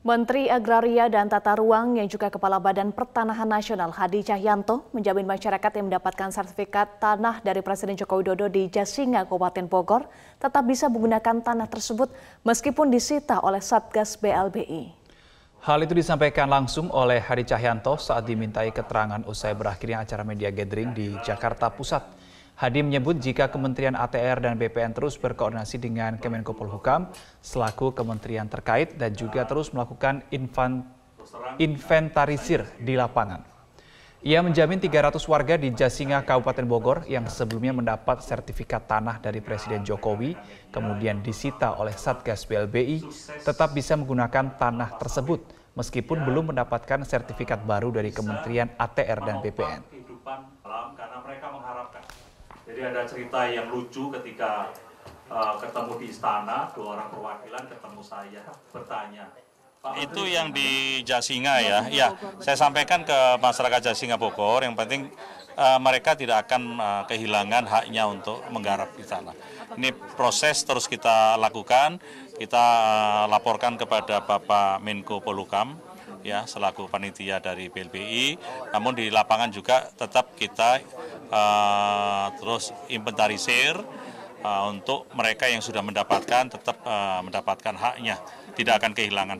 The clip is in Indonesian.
Menteri Agraria dan Tata Ruang yang juga Kepala Badan Pertanahan Nasional Hadi Cahyanto menjamin masyarakat yang mendapatkan sertifikat tanah dari Presiden Joko Widodo di Jasinga, Kabupaten Bogor, tetap bisa menggunakan tanah tersebut meskipun disita oleh Satgas BLBI. Hal itu disampaikan langsung oleh Hadi Cahyanto saat dimintai keterangan usai berakhirnya acara media gathering di Jakarta Pusat. Hadi menyebut jika Kementerian ATR dan BPN terus berkoordinasi dengan Kemenko Polhukam selaku kementerian terkait dan juga terus melakukan inventarisir di lapangan. Ia menjamin 300 warga di Jasinga Kabupaten Bogor yang sebelumnya mendapat sertifikat tanah dari Presiden Jokowi, kemudian disita oleh Satgas BLBI, tetap bisa menggunakan tanah tersebut meskipun belum mendapatkan sertifikat baru dari Kementerian ATR dan BPN. Jadi ada cerita yang lucu ketika uh, ketemu di istana, dua orang perwakilan ketemu saya, bertanya, itu yang di Jasinga ya. Ya, saya sampaikan ke masyarakat Jasinga Bogor. Yang penting uh, mereka tidak akan uh, kehilangan haknya untuk menggarap di sana. Ini proses terus kita lakukan. Kita uh, laporkan kepada Bapak Menko Polukam ya selaku panitia dari BLBI, Namun di lapangan juga tetap kita uh, terus inventarisir uh, untuk mereka yang sudah mendapatkan tetap uh, mendapatkan haknya, tidak akan kehilangan.